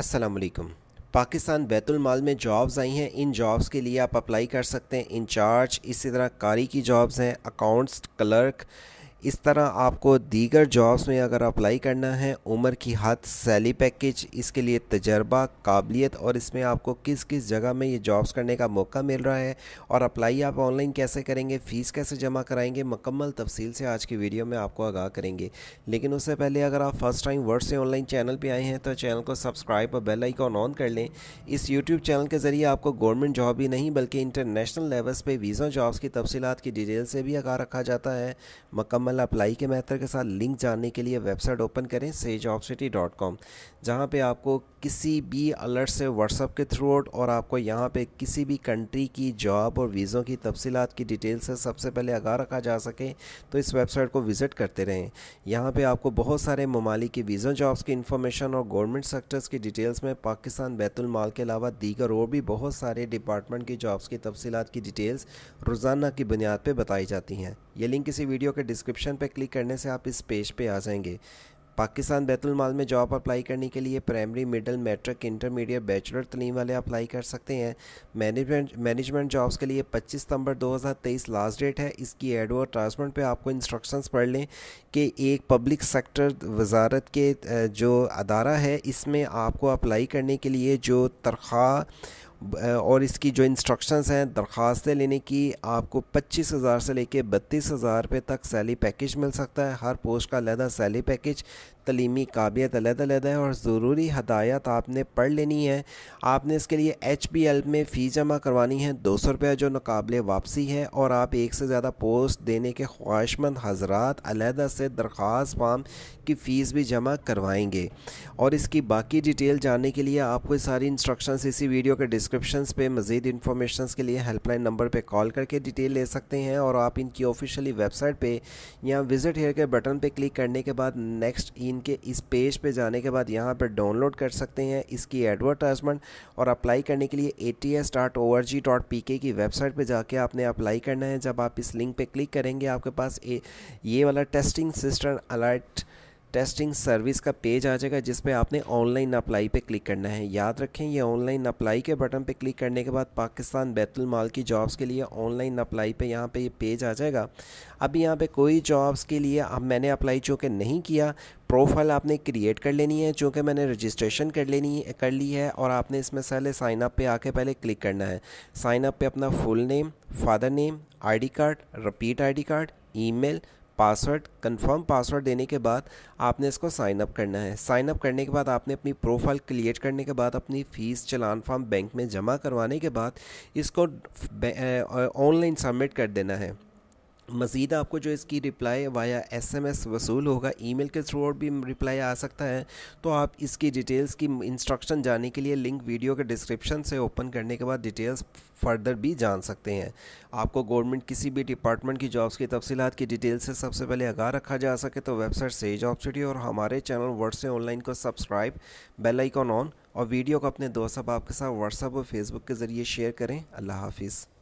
असलकम पाकिस्तान बैतुलमाल में जॉब्स आई हैं इन जॉब्स के लिए आप अप्लाई कर सकते हैं इंचार्ज इसी तरह कारी की जॉब्स हैं अकाउंट्स क्लर्क इस तरह आपको दीगर जॉब्स में अगर अप्लाई करना है उम्र की हद सैली पैकेज इसके लिए तजर्बा काबिलियत और इसमें आपको किस किस जगह में ये जॉब्स करने का मौका मिल रहा है और अप्लाई आप ऑनलाइन कैसे करेंगे फ़ीस कैसे जमा कराएंगे मकम्मल तफसील से आज की वीडियो में आपको आगाह करेंगे लेकिन उससे पहले अगर आप फर्स्ट टाइम वर्ड से ऑनलाइन चैनल पर आए हैं तो चैनल को सब्सक्राइब और बेल आइकॉन ऑन कर लें इस यूट्यूब चैनल के ज़रिए आपको गवर्नमेंट जॉब ही नहीं बल्कि इंटरनेशनल लेवल्स पर वीज़ा जॉब्स की तफसीत की डिटेल से भी आगा रखा जाता है मकम्मल एमएल अप्लाई के मेथड के साथ लिंक जानने के लिए वेबसाइट ओपन करें से जॉब सिटी डॉट कॉम जहाँ पर आपको किसी भी अलर्ट से व्हाट्सअप के थ्रू और आपको यहाँ पे किसी भी कंट्री की जॉब और वीज़ों की तफसीत की डिटेल से सबसे पहले आगा रखा जा सके तो इस वेबसाइट को विज़िट करते रहें यहाँ पर आपको बहुत सारे ममालिक की वीज़ों जॉब्स की इन्फॉर्मेशन और गवर्नमेंट सेक्टर्स की डिटेल्स में पाकिस्तान बैतुलमाल के अलावा दीगर और भी बहुत सारे डिपार्टमेंट की जॉब्स की तफसीत की डिटेल्स रोज़ाना की बुनियाद पर बताई जाती हैं ये लिंक किसी वीडियो के डिस्क्रिप्शन डिस्क्रिप्शन पर क्लिक करने से आप इस पेज पे आ जाएंगे पाकिस्तान बैतुलमाल में जॉब अप्लाई करने के लिए primary middle matric intermediate bachelor तलीम वाले अप्लाई कर सकते हैं मैनेजमेंट मैनेजमेंट जॉब्स के लिए 25 सितंबर 2023 लास्ट डेट है इसकी और ट्रांसमेंट पे आपको इंस्ट्रक्शंस पढ़ लें कि एक पब्लिक सेक्टर वजारत के जो अदारा है इसमें आपको अप्लाई करने के लिए जो तरखा और इसकी जो इंस्ट्रक्शंस हैं दरख्वास्तें लेने की आपको पच्चीस हज़ार से लेके बत्तीस हज़ार रुपये तक सैली पैकेज मिल सकता है हर पोस्ट का लहदा सैली पैकेज तलीमी काबियत अलग अलग है और ज़रूरी हदायत आपने पढ़ लेनी है आपने इसके लिए एच पी एल में फ़ी जमा करवानी है दो सौ रुपये जो नाकबिल वापसी है और आप एक से ज़्यादा पोस्ट देने के ख्वाहिशमंद हजरात अलहदा से दरख्वास्त फार्म की फ़ीस भी जमा करवाएँगे और इसकी बाकी डिटेल जानने के लिए आपको सारी इंस्ट्रक्शन इसी वीडियो के डिस्क डिस्क्रिप्शन पे मजीद इन्फॉर्मेशन के लिए हेल्पलाइन नंबर पर कॉल करके डिटेल ले सकते हैं और आप इनकी ऑफिशियली वेबसाइट पर या विजिट हेयर के बटन पर क्लिक करने के बाद नेक्स्ट इनके इस पेज पर पे जाने के बाद यहाँ पर डाउनलोड कर सकते हैं इसकी एडवर्टाइजमेंट और अप्लाई करने के लिए A T S dot O R G dot P K की वेबसाइट पर जाके आपने अप्लाई करना है जब आप इस लिंक पर क्लिक करेंगे आपके पास ये वाला testing system alert testing service का पेज आ जाएगा जिस पे आपने ऑनलाइन अप्लाई पे क्लिक करना है याद रखें ये ऑनलाइन अप्लाई के बटन पे क्लिक करने के बाद पाकिस्तान बैतुल माल की जॉब्स के लिए ऑनलाइन अप्लाई पे यहाँ पे ये पेज आ जाएगा अभी यहाँ पे कोई जॉब्स के लिए अब मैंने अप्लाई जो कि नहीं किया प्रोफाइल आपने क्रिएट कर लेनी है जो कि मैंने रजिस्ट्रेशन कर लेनी है कर ली है और आपने इसमें पहले साइन अप पे आके पहले क्लिक करना है साइन अप पे अपना full name father name ID card repeat ID card email password confirm password देने के बाद आपने इसको साइन अप करना है साइन अप करने के बाद आपने अपनी प्रोफाइल क्रिएट करने के बाद अपनी फ़ीस चलान फॉर्म बैंक में जमा करवाने के बाद इसको ऑनलाइन सबमिट कर देना है मज़ीद आपको जो इसकी रिप्लाई वाया एसएमएस वसूल होगा ईमेल के थ्रू और भी रिप्लाई आ सकता है तो आप इसकी डिटेल्स की इंस्ट्रक्शन जाने के लिए लिंक वीडियो के डिस्क्रिप्शन से ओपन करने के बाद डिटेल्स फर्दर भी जान सकते हैं आपको गवर्नमेंट किसी भी डिपार्टमेंट की जॉब्स की तफसीत की डिटेल से सबसे पहले आगा रखा जा सके तो वेबसाइट से जॉब सिटी और हमारे चैनल वर्ड से ऑनलाइन को सब्सक्राइब बेल आइकॉन ऑन और वीडियो को अपने दोस्त आपके साथ व्हाट्सअप और फेसबुक के ज़रिए शेयर करें अल्लाह हाफिज़